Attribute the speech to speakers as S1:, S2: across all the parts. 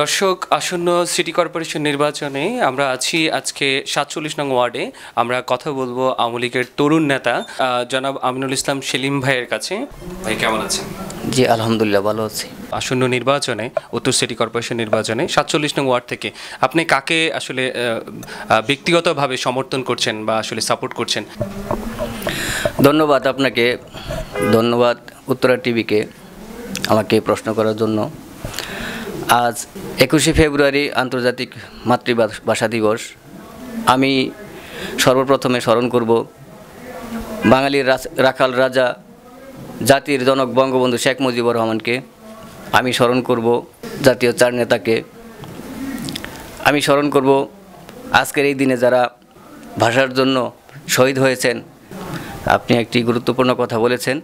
S1: দর্শক আসন্ন city corporation নির্বাচনে আমরা আছি আজকে সাতচল্লিশ নং ওয়ার্ডে আমরা কথা বলবো আওয়ামী লীগের তরুণ নেতা জনাব আমিনুল ইসলাম সেলিম ভাইয়ের কাছে ভাই কেমন আছেন
S2: জি আলহামদুলিল্লাহ ভালো আছি
S1: আসন্ন নির্বাচনে উত্তর সিটি কর্পোরেশন নির্বাচনে সাতচল্লিশ নং ওয়ার্ড থেকে আপনি কাকে আসলে ব্যক্তিগতভাবে সমর্থন করছেন বা আসলে সাপোর্ট করছেন ধন্যবাদ আপনাকে ধন্যবাদ
S2: উত্তরা টিভিকে আমাকে প্রশ্ন করার জন্য আজ একুশে ফেব্রুয়ারি আন্তর্জাতিক মাতৃভাষা দিবস আমি সর্বপ্রথমে স্মরণ করব বাঙালির রাখাল রাজা জাতির জনক বঙ্গবন্ধু শেখ মুজিবুর রহমানকে আমি স্মরণ করব জাতীয় চার নেতাকে আমি স্মরণ করব আজকের এই দিনে যারা ভাষার জন্য শহীদ হয়েছেন আপনি একটি গুরুত্বপূর্ণ কথা বলেছেন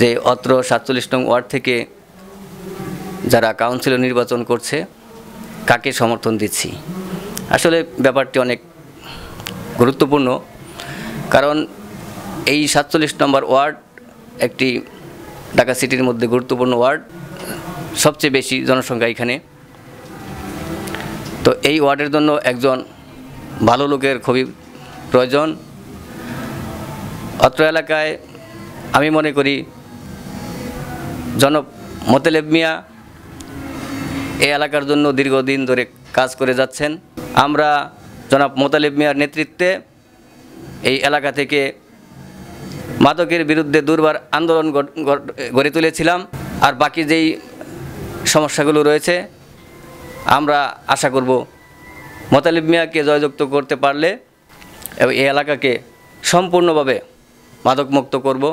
S2: যে অত্র সাতচল্লিশ নং ওয়ার্ড থেকে যারা কাউন্সিলর নির্বাচন করছে কাকে সমর্থন দিচ্ছি আসলে ব্যাপারটি অনেক গুরুত্বপূর্ণ কারণ এই সাতচল্লিশ নম্বর ওয়ার্ড একটি ঢাকা সিটির মধ্যে গুরুত্বপূর্ণ ওয়ার্ড সবচেয়ে বেশি জনসংখ্যা এখানে তো এই ওয়ার্ডের জন্য একজন ভালো লোকের খুবই প্রয়োজন অত্র এলাকায় আমি মনে করি জন মোতেলেব মিয়া এই এলাকার জন্য দীর্ঘদিন ধরে কাজ করে যাচ্ছেন আমরা জনাব মোতালিব মিয়ার নেতৃত্বে এই এলাকা থেকে মাদকের বিরুদ্ধে দুর্বার আন্দোলন গড়ে তুলেছিলাম আর বাকি যেই সমস্যাগুলো রয়েছে আমরা আশা করব মোতালিব মিয়াকে জয়যুক্ত করতে পারলে এবং এই এলাকাকে সম্পূর্ণভাবে মাদকমুক্ত করব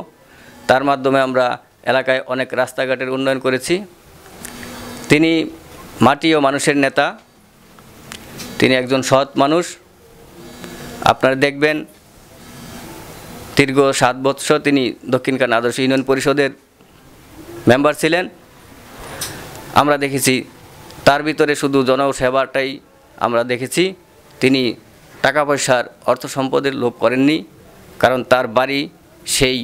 S2: তার মাধ্যমে আমরা এলাকায় অনেক রাস্তাঘাটের উন্নয়ন করেছি তিনি মাটি ও মানুষের নেতা তিনি একজন সৎ মানুষ আপনারা দেখবেন দীর্ঘ সাত বৎসর তিনি দক্ষিণকান আদর্শ ইউনিয়ন পরিষদের মেম্বার ছিলেন আমরা দেখেছি তার ভিতরে শুধু জনসেবাটাই আমরা দেখেছি তিনি টাকা পয়সার অর্থ সম্পদের লোভ করেননি কারণ তার বাড়ি সেই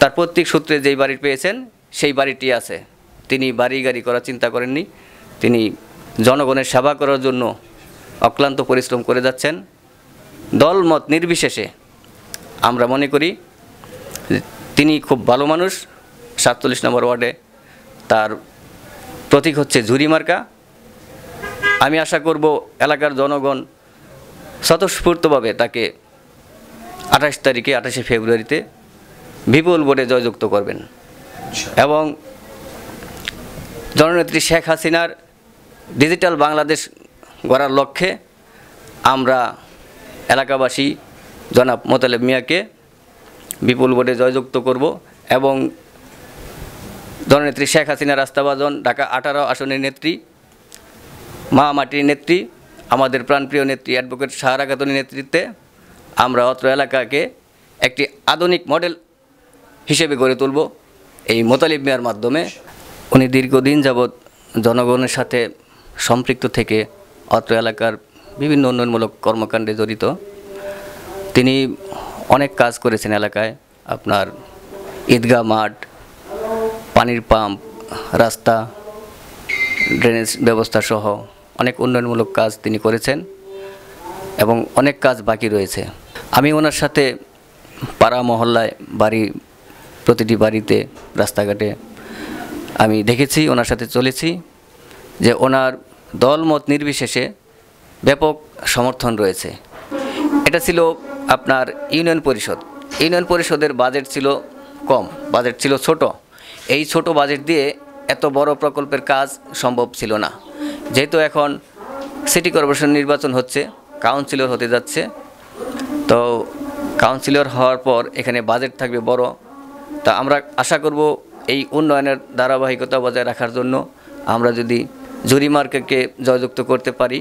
S2: তার প্রত্যেক সূত্রে যেই বাড়ি পেয়েছেন সেই বাড়িটি আছে তিনি বাড়ি গাড়ি করার চিন্তা করেননি তিনি জনগণের সেবা করার জন্য অক্লান্ত পরিশ্রম করে যাচ্ছেন দলমত নির্বিশেষে আমরা মনে করি তিনি খুব ভালো মানুষ সাতচল্লিশ নম্বর ওয়ার্ডে তার প্রতীক হচ্ছে ঝুরি মার্কা আমি আশা করব এলাকার জনগণ স্বতঃস্ফূর্তভাবে তাকে আঠাশ তারিখে আঠাশে ফেব্রুয়ারিতে বিপুল বোর্ডে জয়যুক্ত করবেন আচ্ছা। এবং জননেত্রী শেখ হাসিনার ডিজিটাল বাংলাদেশ গড়ার লক্ষ্যে আমরা এলাকাবাসী জনাব মোতালেব মিয়াকে বিপুল ভোটে জয়যুক্ত করব এবং জননেত্রী শেখ হাসিনা রাস্তাবাজন ঢাকা আঠারো আসনের নেত্রী মা মাটির নেত্রী আমাদের প্রাণপ্রিয় নেত্রী অ্যাডভোকেট সাহারা খাতুনের নেতৃত্বে আমরা অত্র এলাকাকে একটি আধুনিক মডেল হিসেবে গড়ে তুলব এই মোতালিব মিয়ার মাধ্যমে উনি দীর্ঘদিন যাবৎ জনগণের সাথে সম্পৃক্ত থেকে অত্র এলাকার বিভিন্ন উন্নয়নমূলক কর্মকাণ্ডে জড়িত তিনি অনেক কাজ করেছেন এলাকায় আপনার ঈদগাহ মাঠ পানির পাম্প রাস্তা ড্রেনেজ ব্যবস্থা সহ অনেক উন্নয়নমূলক কাজ তিনি করেছেন এবং অনেক কাজ বাকি রয়েছে আমি ওনার সাথে পাড়া মহল্লায় বাড়ি প্রতিটি বাড়িতে রাস্তাঘাটে আমি দেখেছি ওনার সাথে চলেছি যে ওনার দলমত নির্বিশেষে ব্যাপক সমর্থন রয়েছে এটা ছিল আপনার ইউনিয়ন পরিষদ ইউনিয়ন পরিষদের বাজেট ছিল কম বাজেট ছিল ছোট এই ছোট বাজেট দিয়ে এত বড় প্রকল্পের কাজ সম্ভব ছিল না যেহেতু এখন সিটি কর্পোরেশন নির্বাচন হচ্ছে কাউন্সিলর হতে যাচ্ছে তো কাউন্সিলর হওয়ার পর এখানে বাজেট থাকবে বড় তা আমরা আশা করব এই উন্নয়নের ধারাবাহিকতা বজায় রাখার জন্য আমরা যদি জুরি মার্কেটকে জয়যুক্ত করতে পারি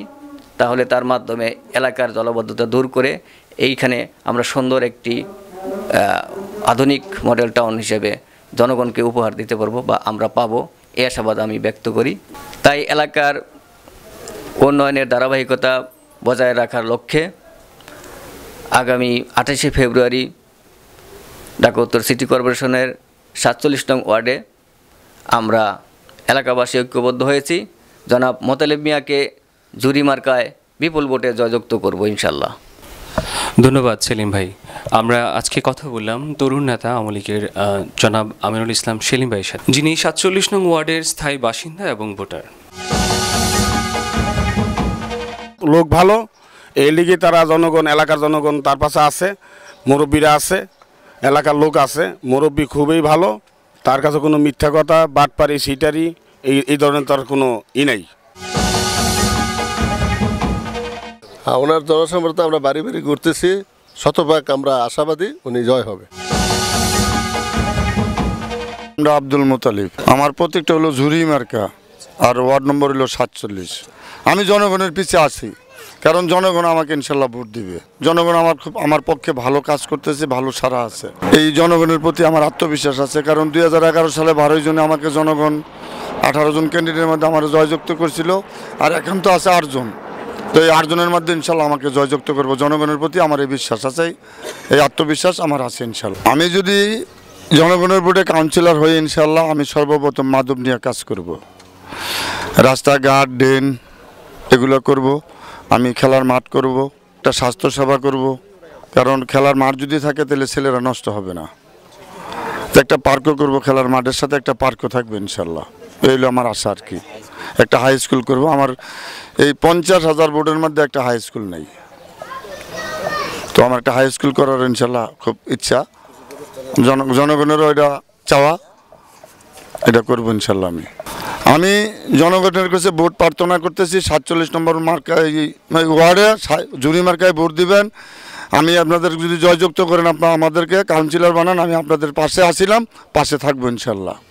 S2: তাহলে তার মাধ্যমে এলাকার জলবদ্ধতা দূর করে এইখানে আমরা সুন্দর একটি আধুনিক মডেল টাউন হিসেবে জনগণকে উপহার দিতে পারবো বা আমরা পাবো এ আশাবাদ আমি ব্যক্ত করি তাই এলাকার উন্নয়নের ধারাবাহিকতা বজায় রাখার লক্ষ্যে আগামী আঠাশে ফেব্রুয়ারি ডাকোত্তর উত্তর সিটি কর্পোরেশনের সাতচল্লিশ নং ওয়ার্ডে আমরা এলাকাবাসী ঐক্যবদ্ধ হয়েছি জনাব মোতালেব মিয়াকে জুরি মার্কায় বিপুল ভোটে জয়যুক্ত করব ইনশাল্লাহ
S1: ধন্যবাদ সেলিম ভাই আমরা আজকে কথা বললাম তরুণ নেতা আওয়ামী লীগের জনাব আমিনুল ইসলাম সেলিম ভাইয়ের সাথে যিনি সাতচল্লিশ নং ওয়ার্ডের স্থায়ী বাসিন্দা এবং ভোটার লোক ভালো এই লিগে তারা জনগণ এলাকার জনগণ তার পাশে আছে মুরব্বীরা আছে এলাকার লোক আছে মুরব্বী খুবই ভালো তার কাছে কোনো মিথ্যা কথা বাটপারি সিটারি এই এই ধরনের তার কোনো ই নাই হ্যাঁ, ওনার জনসমর্থ আমরা বাড়ি বাড়ি ঘুরতেছি শতভাগ আমরা আশাবাদী উনি জয় হবে আমরা আব্দুল মোতালিব আমার প্রতীকটা হলো ঝুরি মার্কা আর ওয়ার্ড নম্বর হলো সাতচল্লিশ আমি জনগণের পিছিয়ে আছি কারণ জনগণ আমাকে ইনশাল্লাহ ভোট দিবে জনগণ আমার খুব আমার পক্ষে ভালো কাজ করতেছে ভালো সারা আছে এই জনগণের প্রতি আমার আত্মবিশ্বাস আছে কারণ দুই সালে বারোই জনে আমাকে জনগণ আঠারো জন ক্যান্ডিডেটের মধ্যে আমার জয়যুক্ত করছিল আর এখন তো আছে আটজন তো এই আটজনের মধ্যে ইনশাল্লাহ আমাকে জয়যুক্ত করব জনগণের প্রতি আমার এই বিশ্বাস আছে এই আত্মবিশ্বাস আমার আছে ইনশাল্লাহ আমি যদি জনগণের ভোটে কাউন্সিলর হয়ে ইনশাল্লাহ আমি সর্বপ্রথম মাধব নিয়ে কাজ করব রাস্তাঘাট ড্রেন এগুলো করব আমি খেলার মাঠ করব একটা স্বাস্থ্যসেবা করব কারণ খেলার মাঠ যদি থাকে তাহলে ছেলেরা নষ্ট হবে না একটা পার্কও করব খেলার মাঠের সাথে একটা পার্কও থাকবে ইনশাল্লাহ এই হলো আমার আশা আর কি একটা হাই স্কুল করব আমার এই পঞ্চাশ হাজার বোর্ডের মধ্যে একটা হাই স্কুল নেই তো আমার একটা হাই স্কুল করার ইনশাল্লাহ খুব ইচ্ছা জন জনগণেরও এটা চাওয়া এটা করবো ইনশাল্লাহ আমি আমি জনগণের কাছে ভোট প্রার্থনা করতেছি সাতচল্লিশ নম্বর মার্কায় ওয়ার্ডে জুরি মার্কায় ভোট দিবেন আমি আপনাদের যদি জয়যুক্ত করেন আপনার আমাদেরকে কাউন্সিলর বানান আমি আপনাদের পাশে আসিলাম পাশে থাকবো ইনশাল্লাহ